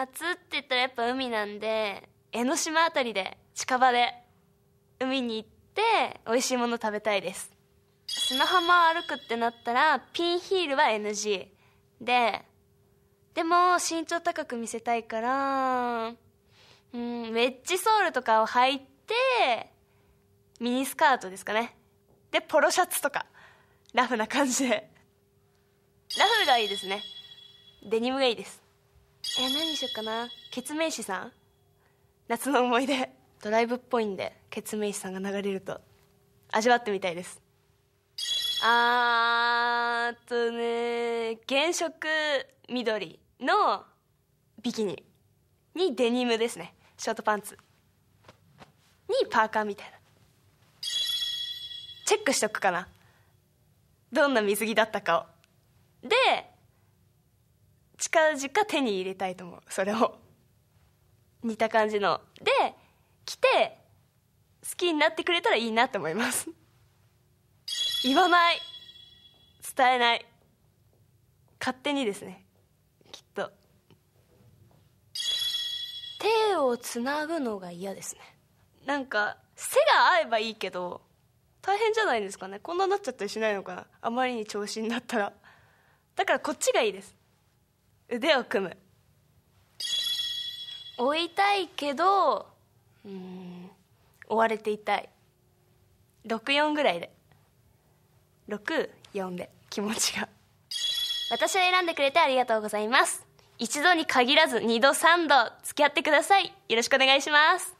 夏って言ったらやっぱ海なんで江ノ島あたりで近場で海に行って美味しいもの食べたいです砂浜を歩くってなったらピンヒールは NG ででも身長高く見せたいからうんウェッジソールとかを履いてミニスカートですかねでポロシャツとかラフな感じでラフがいいですねデニムがいいですえ何にしよっかなケイシさん夏の思い出ドライブっぽいんでケツメイシさんが流れると味わってみたいですあーとね原色緑のビキニにデニムですねショートパンツにパーカーみたいなチェックしとくかなどんな水着だったかをでか手に入れたいと思うそれを 似た感じので来て好きになってくれたらいいなと思います 言わない伝えない勝手にですねきっと手をつなぐのが嫌ですねなんか背が合えばいいけど大変じゃないですかねこんななっちゃったりしないのかなあまりに調子になったらだからこっちがいいです腕を組む追いたいけどうん追われていたい64ぐらいで64で気持ちが私を選んでくれてありがとうございます一度に限らず二度三度付き合ってくださいよろしくお願いします